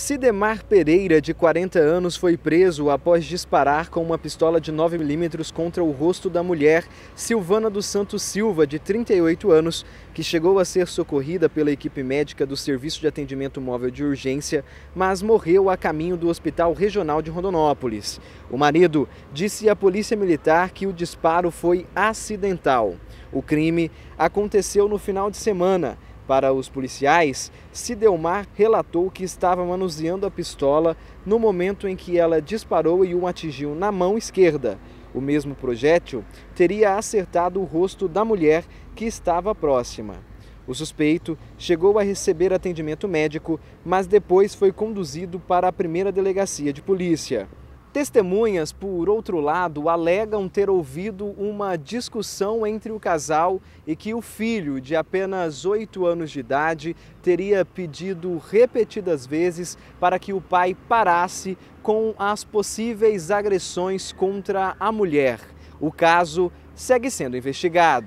Sidemar Pereira, de 40 anos, foi preso após disparar com uma pistola de 9mm contra o rosto da mulher Silvana dos Santos Silva, de 38 anos, que chegou a ser socorrida pela equipe médica do Serviço de Atendimento Móvel de Urgência, mas morreu a caminho do Hospital Regional de Rondonópolis. O marido disse à Polícia Militar que o disparo foi acidental. O crime aconteceu no final de semana para os policiais, Sidelmar relatou que estava manuseando a pistola no momento em que ela disparou e o atingiu na mão esquerda. O mesmo projétil teria acertado o rosto da mulher que estava próxima. O suspeito chegou a receber atendimento médico, mas depois foi conduzido para a primeira delegacia de polícia. Testemunhas, por outro lado, alegam ter ouvido uma discussão entre o casal e que o filho, de apenas 8 anos de idade, teria pedido repetidas vezes para que o pai parasse com as possíveis agressões contra a mulher. O caso segue sendo investigado.